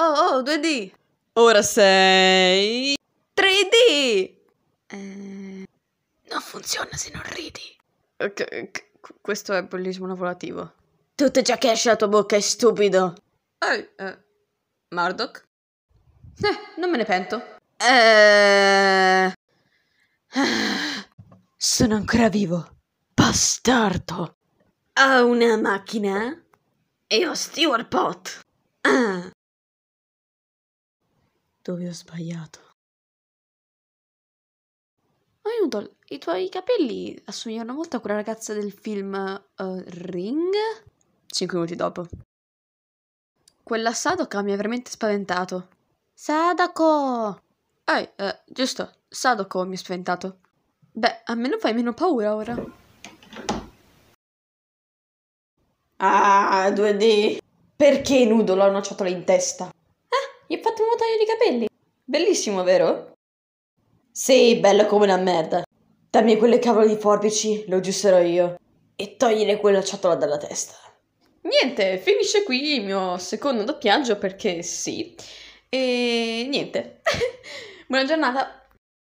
Oh, oh, 2D! Ora sei... 3D! Eh... Non funziona se non ridi. Okay, eh, questo è bullismo lavorativo. Tutto ciò che esce dalla tua bocca è stupido. Ehi, eh, Murdoch? Eh, non me ne pento. Eh... Sono ancora vivo. Bastardo. Ho una macchina e ho Stewart Pot. Ah dove ho sbagliato. Aiuto, i tuoi capelli assomigliano molto a quella ragazza del film uh, Ring? Cinque minuti dopo. Quella Sadoko mi ha veramente spaventato. Sadako! Ehi, eh, giusto, Sadako mi ha spaventato. Beh, almeno fai meno paura ora. Ah, 2D! Perché nudo l'ho una ciotola in testa? Gli hai fatto un mutaglio di capelli. Bellissimo, vero? Sì, bello come una merda. Dammi quelle cavolo di forbici, lo aggiusterò io. E togliere quella ciotola dalla testa. Niente, finisce qui il mio secondo doppiaggio perché sì. E niente. Buona giornata.